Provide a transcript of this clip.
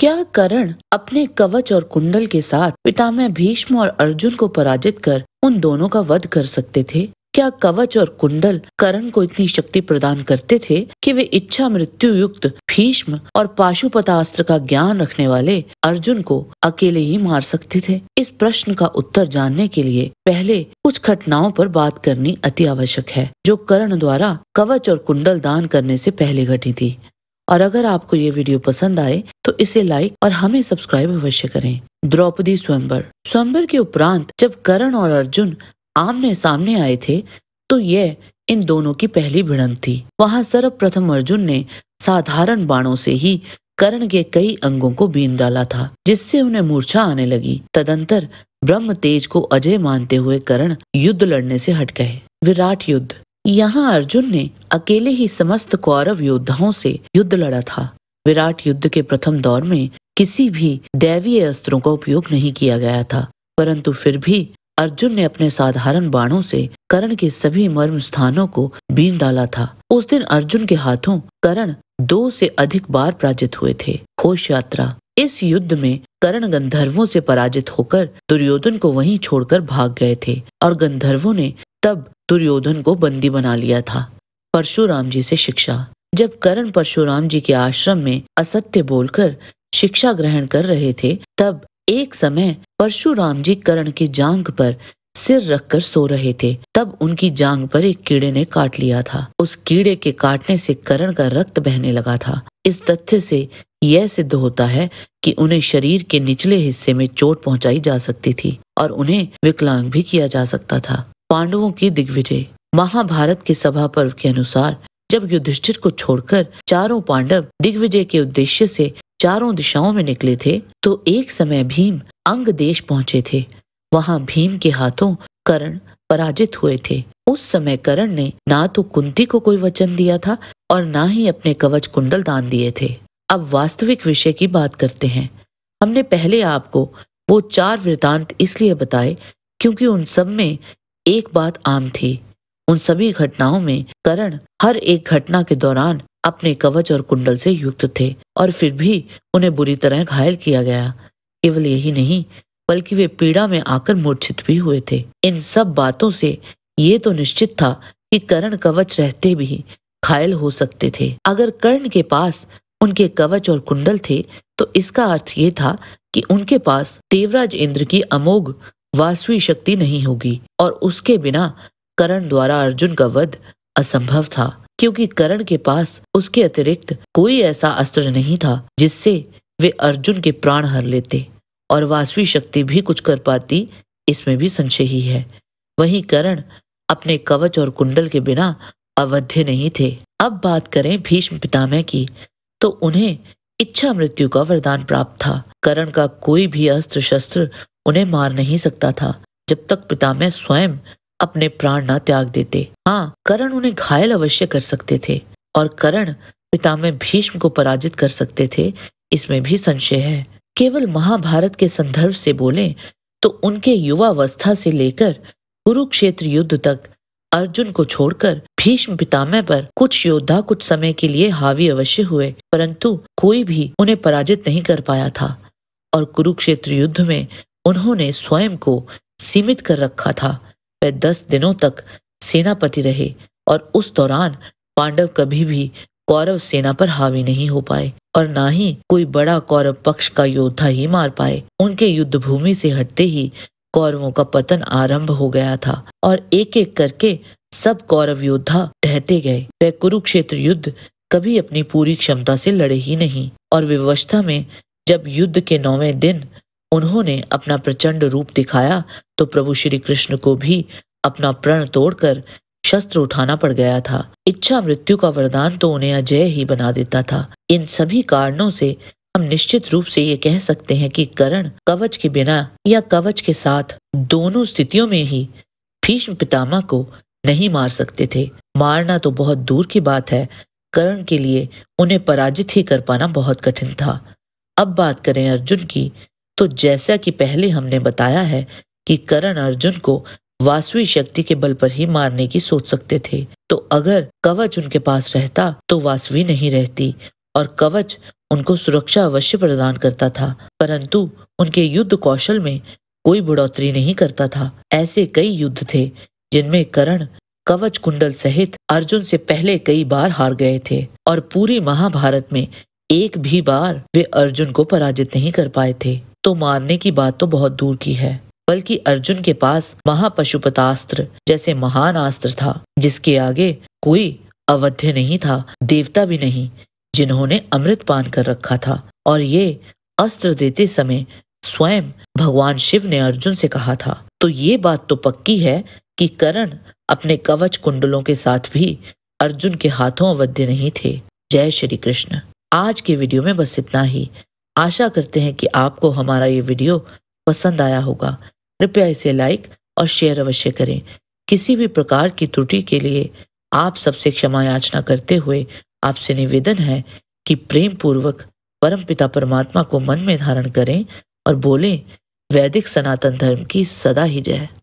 क्या करण अपने कवच और कुंडल के साथ पितामह भीष्म और अर्जुन को पराजित कर उन दोनों का वध कर सकते थे क्या कवच और कुंडल करण को इतनी शक्ति प्रदान करते थे कि वे इच्छा मृत्यु युक्त भीष्म और पाशुपतास्त्र का ज्ञान रखने वाले अर्जुन को अकेले ही मार सकते थे इस प्रश्न का उत्तर जानने के लिए पहले कुछ घटनाओं पर बात करनी अति आवश्यक है जो करण द्वारा कवच और कुंडल दान करने से पहले घटी थी और अगर आपको ये वीडियो पसंद आए तो इसे लाइक और हमें सब्सक्राइब अवश्य करें द्रौपदी स्वयंबर स्वयंबर के उपरांत जब करण और अर्जुन आमने सामने आए थे तो यह इन दोनों की पहली भिड़ंत थी वहां सर्वप्रथम अर्जुन ने साधारण बाणों से ही करण के कई अंगों को बीन डाला था जिससे उन्हें मूर्छा आने लगी तदंतर ब्रह्म तेज को अजय मानते हुए करण युद्ध लड़ने से हट गए विराट युद्ध यहाँ अर्जुन ने अकेले ही समस्त कौरव योद्धाओं से युद्ध लड़ा था विराट युद्ध के प्रथम दौर में किसी भी दैवीय अस्त्रों का उपयोग नहीं किया गया था परंतु फिर भी अर्जुन ने अपने साधारण बाणों से करण के सभी मर्म स्थानों को बीन डाला था उस दिन अर्जुन के हाथों करण दो से अधिक बार पराजित हुए थे घोष यात्रा इस युद्ध में करण गंधर्वों से पराजित होकर दुर्योधन को वहीं छोड़कर भाग गए थे और गंधर्वों ने तब दुर्योधन को बंदी बना लिया था परशुराम जी से शिक्षा जब करण परशुराम जी के आश्रम में असत्य बोलकर शिक्षा ग्रहण कर रहे थे तब एक समय परशुराम जी करण की जांग पर सिर रखकर सो रहे थे तब उनकी जांग पर एक कीड़े ने काट लिया था उस कीड़े के काटने से करण का रक्त बहने लगा था इस तथ्य से यह सिद्ध होता है कि उन्हें शरीर के निचले हिस्से में चोट पहुंचाई जा सकती थी और उन्हें विकलांग भी किया जा सकता था पांडवों की दिग्विजय महाभारत के सभा पर्व के अनुसार जब युधिष्ठिर को छोड़कर चारों पांडव दिग्विजय के उद्देश्य से चारों दिशाओं में निकले थे तो एक समय भीम अंग देश पहुंचे थे वहां भीम के हाथों करण पराजित हुए थे उस समय करण ने ना तो कुंती को कोई वचन दिया था और ना ही अपने कवच कुंडल दान दिए थे अब वास्तविक विषय की बात करते हैं हमने पहले आपको वो चार वृतांत इसलिए बताए क्योंकि उन सब में एक बात आम थी उन सभी घटनाओं में करण हर एक घटना के दौरान अपने कवच और कुंडल से युक्त थे और फिर भी उन्हें बुरी तरह घायल किया गया केवल यही नहीं बल्कि वे पीड़ा में आकर मूर्छित भी हुए थे इन सब बातों से ये तो निश्चित था कि करण कवच रहते भी घायल हो सकते थे अगर कर्ण के पास उनके कवच और कुंडल थे तो इसका अर्थ ये था कि उनके पास देवराज इंद्र की अमोघ वास्वी शक्ति नहीं होगी और उसके बिना करण द्वारा अर्जुन का वध असंभव था क्योंकि करण के पास उसके अतिरिक्त कोई ऐसा अस्त्र नहीं था जिससे वे अर्जुन के प्राण हर लेते और वास्वी शक्ति भी कुछ कर पाती इसमें भी संशय ही है वहीं करण अपने कवच और कुंडल के बिना अवध्य नहीं थे अब बात करें भीष्म पितामह की तो उन्हें इच्छा मृत्यु का वरदान प्राप्त था करण का कोई भी अस्त्र शस्त्र उन्हें मार नहीं सकता था जब तक पितामह स्वयं अपने प्राण ना त्याग देते हाँ करण उन्हें घायल अवश्य कर सकते थे और करण पितामह भीष्म को पराजित कर सकते थे इसमें भी संशय है केवल महाभारत के संदर्भ से बोले तो उनके युवावस्था से लेकर कुरुक्षेत्र युद्ध तक अर्जुन को छोड़कर भीष्म पितामह पर कुछ योद्धा कुछ समय के लिए हावी अवश्य हुए परंतु कोई भी उन्हें पराजित नहीं कर पाया था और कुरुक्षेत्र युद्ध में उन्होंने स्वयं को सीमित कर रखा था वह दस दिनों तक सेनापति रहे और उस दौरान पांडव कभी भी कौरव सेना पर हावी नहीं हो पाए और ना ही कोई बड़ा कौरव पक्ष का योद्धा ही मार पाए उनके युद्ध भूमि से हटते ही कौरवों का पतन आरंभ हो गया था और एक एक करके सब कौरव योद्धा ढहते गए वह कुरुक्षेत्र युद्ध कभी अपनी पूरी क्षमता से लड़े ही नहीं और विवशता में जब युद्ध के नौवे दिन उन्होंने अपना प्रचंड रूप दिखाया तो प्रभु श्री कृष्ण को भी अपना प्रण तोड़कर शस्त्र उठाना पड़ गया था इच्छा मृत्यु का वरदान तो उन्हें अजय ही बना देता था इन सभी कारणों से हम निश्चित रूप से ये कह सकते हैं कि करण कवच के बिना या कवच के साथ दोनों स्थितियों में ही भीष्म पितामह को नहीं मार सकते थे मारना तो बहुत दूर की बात है करण के लिए उन्हें पराजित ही कर पाना बहुत कठिन था अब बात करें अर्जुन की तो जैसा कि पहले हमने बताया है कि करण अर्जुन को वास्वी शक्ति के बल पर ही मारने की सोच सकते थे तो अगर कवच उनके पास रहता तो वास्वी नहीं रहती और कवच उनको सुरक्षा अवश्य प्रदान करता था परंतु उनके युद्ध कौशल में कोई बढ़ोतरी नहीं करता था ऐसे कई युद्ध थे जिनमें करण कवच कुंडल सहित अर्जुन से पहले कई बार हार गए थे और पूरी महाभारत में एक भी बार वे अर्जुन को पराजित नहीं कर पाए थे तो मारने की बात तो बहुत दूर की है बल्कि अर्जुन के पास महापशुपतास्त्र जैसे महान अस्त्र था जिसके आगे कोई अवध्य नहीं था देवता भी नहीं जिन्होंने अमृत पान कर रखा था और ये अस्त्र देते समय स्वयं भगवान शिव ने अर्जुन से कहा था तो ये बात तो पक्की है कि करण अपने कवच कुंडलों के साथ भी अर्जुन के हाथों अवध्य नहीं थे जय श्री कृष्ण आज के वीडियो में बस इतना ही आशा करते हैं कि आपको हमारा ये वीडियो पसंद आया होगा कृपया इसे लाइक और शेयर अवश्य करें किसी भी प्रकार की त्रुटि के लिए आप सबसे क्षमा याचना करते हुए आपसे निवेदन है कि प्रेम पूर्वक परम पिता परमात्मा को मन में धारण करें और बोलें वैदिक सनातन धर्म की सदा ही जय